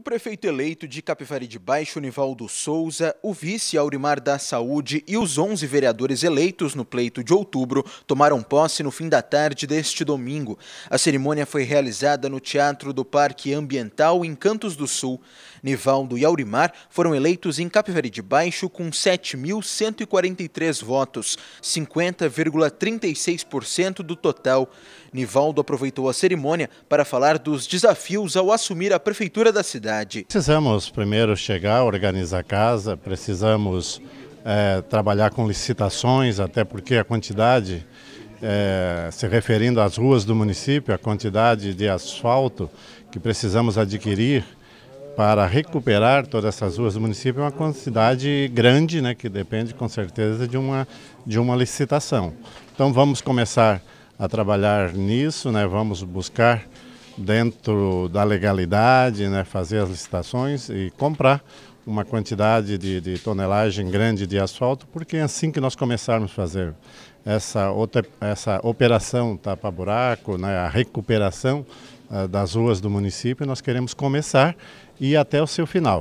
O prefeito eleito de Capivari de Baixo, Nivaldo Souza, o vice Aurimar da Saúde e os 11 vereadores eleitos no pleito de outubro tomaram posse no fim da tarde deste domingo. A cerimônia foi realizada no Teatro do Parque Ambiental em Cantos do Sul. Nivaldo e Aurimar foram eleitos em Capivari de Baixo com 7.143 votos, 50,36% do total. Nivaldo aproveitou a cerimônia para falar dos desafios ao assumir a prefeitura da cidade cidade. Precisamos primeiro chegar, organizar a casa, precisamos é, trabalhar com licitações, até porque a quantidade, é, se referindo às ruas do município, a quantidade de asfalto que precisamos adquirir para recuperar todas essas ruas do município é uma quantidade grande, né, que depende com certeza de uma, de uma licitação. Então vamos começar a trabalhar nisso, né, vamos buscar dentro da legalidade, né, fazer as licitações e comprar uma quantidade de, de, tonelagem grande de asfalto, porque é assim que nós começarmos a fazer essa, outra, essa operação tapa-buraco, né, a recuperação uh, das ruas do município, nós queremos começar e ir até o seu final.